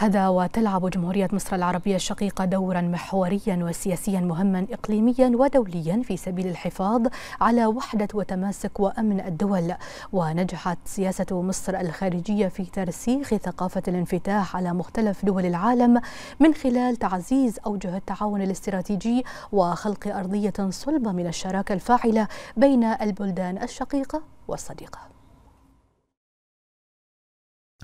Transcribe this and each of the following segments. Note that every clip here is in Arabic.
هذا وتلعب جمهورية مصر العربية الشقيقة دورا محوريا وسياسيا مهما إقليميا ودوليا في سبيل الحفاظ على وحدة وتماسك وأمن الدول ونجحت سياسة مصر الخارجية في ترسيخ ثقافة الانفتاح على مختلف دول العالم من خلال تعزيز أوجه التعاون الاستراتيجي وخلق أرضية صلبة من الشراكة الفاعلة بين البلدان الشقيقة والصديقة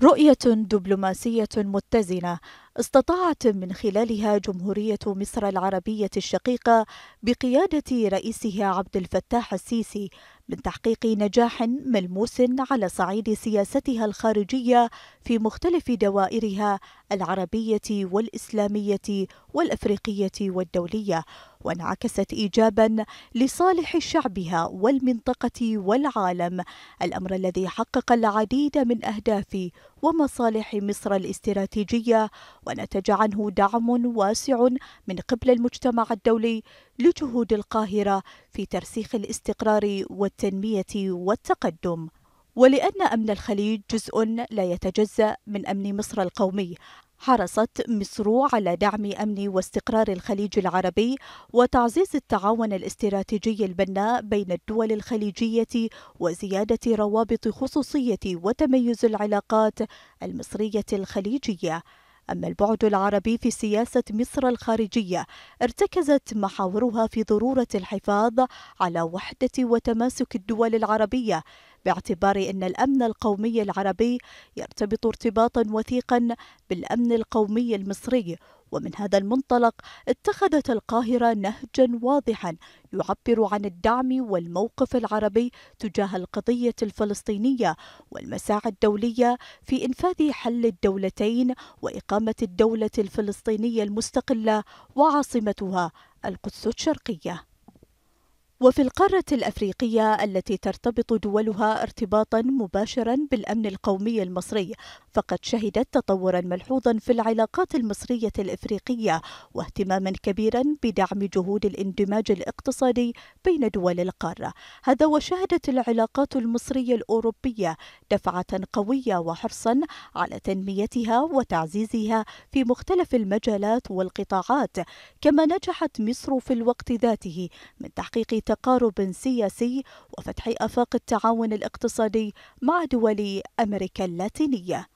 رؤية دبلوماسية متزنة استطاعت من خلالها جمهورية مصر العربية الشقيقة بقيادة رئيسها عبد الفتاح السيسي من تحقيق نجاح ملموس على صعيد سياستها الخارجية في مختلف دوائرها العربية والإسلامية والأفريقية والدولية وانعكست إيجابا لصالح شعبها والمنطقة والعالم الأمر الذي حقق العديد من أهداف ومصالح مصر الاستراتيجية ونتج عنه دعم واسع من قبل المجتمع الدولي لجهود القاهرة في ترسيخ الاستقرار والتنمية والتقدم ولأن أمن الخليج جزء لا يتجزأ من أمن مصر القومي حرصت مصر على دعم امن واستقرار الخليج العربي وتعزيز التعاون الاستراتيجي البناء بين الدول الخليجيه وزياده روابط خصوصيه وتميز العلاقات المصريه الخليجيه أما البعد العربي في سياسة مصر الخارجية ارتكزت محاورها في ضرورة الحفاظ على وحدة وتماسك الدول العربية باعتبار أن الأمن القومي العربي يرتبط ارتباطا وثيقا بالأمن القومي المصري ومن هذا المنطلق اتخذت القاهرة نهجا واضحا يعبر عن الدعم والموقف العربي تجاه القضية الفلسطينية والمساعي الدولية في إنفاذ حل الدولتين وإقامة الدولة الفلسطينية المستقلة وعاصمتها القدس الشرقية وفي القارة الأفريقية التي ترتبط دولها ارتباطا مباشرا بالأمن القومي المصري فقد شهدت تطورا ملحوظا في العلاقات المصرية الأفريقية واهتماما كبيرا بدعم جهود الاندماج الاقتصادي بين دول القارة هذا وشهدت العلاقات المصرية الأوروبية دفعة قوية وحرصا على تنميتها وتعزيزها في مختلف المجالات والقطاعات كما نجحت مصر في الوقت ذاته من تحقيق تقارب سياسي وفتح آفاق التعاون الاقتصادي مع دول أمريكا اللاتينية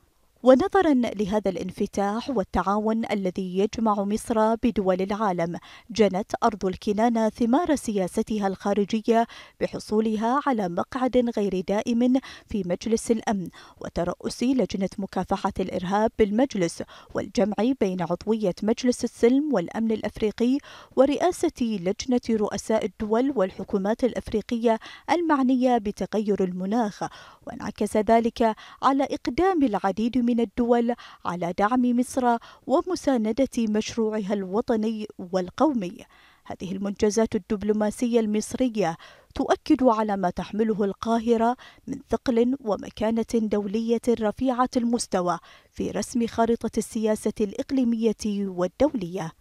ونظرا لهذا الانفتاح والتعاون الذي يجمع مصر بدول العالم جنت ارض الكنانه ثمار سياستها الخارجيه بحصولها على مقعد غير دائم في مجلس الامن وترأس لجنه مكافحه الارهاب بالمجلس والجمع بين عضويه مجلس السلم والامن الافريقي ورئاسه لجنه رؤساء الدول والحكومات الافريقيه المعنيه بتغير المناخ وانعكس ذلك على اقدام العديد من من الدول على دعم مصر ومساندة مشروعها الوطني والقومي هذه المنجزات الدبلوماسية المصرية تؤكد على ما تحمله القاهرة من ثقل ومكانة دولية رفيعة المستوى في رسم خارطة السياسة الإقليمية والدولية